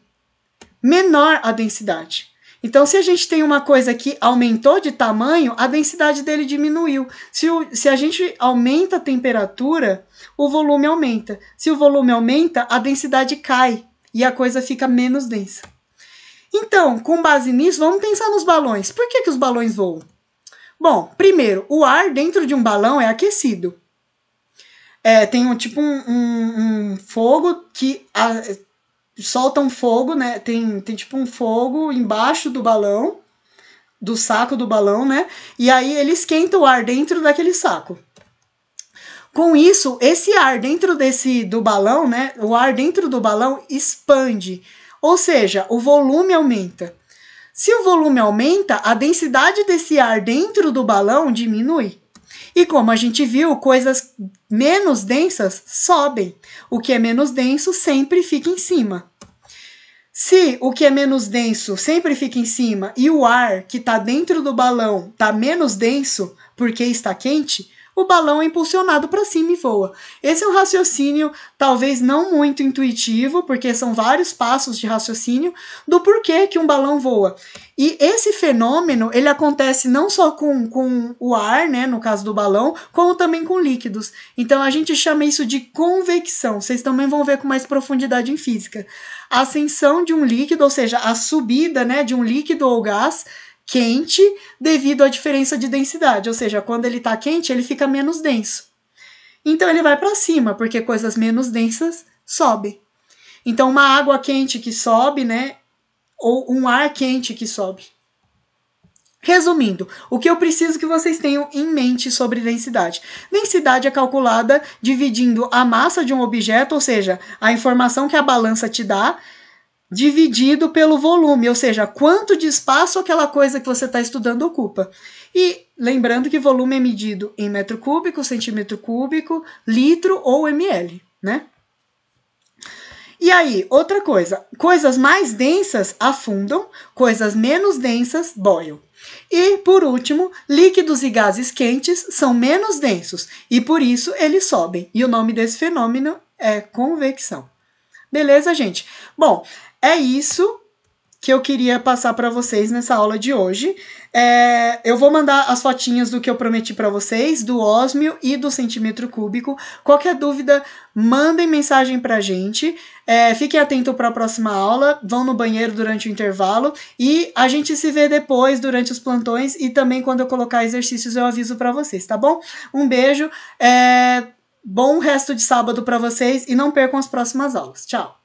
Speaker 1: menor a densidade. Então, se a gente tem uma coisa que aumentou de tamanho, a densidade dele diminuiu. Se, o, se a gente aumenta a temperatura, o volume aumenta. Se o volume aumenta, a densidade cai e a coisa fica menos densa. Então, com base nisso, vamos pensar nos balões. Por que, que os balões voam? Bom, primeiro, o ar dentro de um balão é aquecido. É, tem um tipo um, um, um fogo que a, solta um fogo, né? Tem, tem tipo um fogo embaixo do balão, do saco do balão, né? E aí ele esquenta o ar dentro daquele saco. Com isso, esse ar dentro desse do balão, né? O ar dentro do balão expande, ou seja, o volume aumenta. Se o volume aumenta, a densidade desse ar dentro do balão diminui. E como a gente viu, coisas menos densas sobem. O que é menos denso sempre fica em cima. Se o que é menos denso sempre fica em cima e o ar que está dentro do balão está menos denso porque está quente, o balão é impulsionado para cima e voa. Esse é um raciocínio talvez não muito intuitivo, porque são vários passos de raciocínio do porquê que um balão voa. E esse fenômeno, ele acontece não só com, com o ar, né, no caso do balão, como também com líquidos. Então a gente chama isso de convecção. Vocês também vão ver com mais profundidade em física. A ascensão de um líquido, ou seja, a subida, né, de um líquido ou gás quente devido à diferença de densidade, ou seja, quando ele está quente, ele fica menos denso. Então ele vai para cima, porque coisas menos densas sobem. Então uma água quente que sobe, né, ou um ar quente que sobe. Resumindo, o que eu preciso que vocês tenham em mente sobre densidade? Densidade é calculada dividindo a massa de um objeto, ou seja, a informação que a balança te dá, dividido pelo volume, ou seja, quanto de espaço aquela coisa que você está estudando ocupa. E lembrando que volume é medido em metro cúbico, centímetro cúbico, litro ou ml, né? E aí, outra coisa, coisas mais densas afundam, coisas menos densas boiam. E, por último, líquidos e gases quentes são menos densos e por isso eles sobem. E o nome desse fenômeno é convecção. Beleza, gente? Bom, é isso que eu queria passar para vocês nessa aula de hoje. É, eu vou mandar as fotinhas do que eu prometi para vocês, do ósmio e do centímetro cúbico. Qualquer dúvida, mandem mensagem para a gente. É, fiquem atentos para a próxima aula, vão no banheiro durante o intervalo e a gente se vê depois durante os plantões e também quando eu colocar exercícios eu aviso para vocês, tá bom? Um beijo, é, bom resto de sábado para vocês e não percam as próximas aulas. Tchau!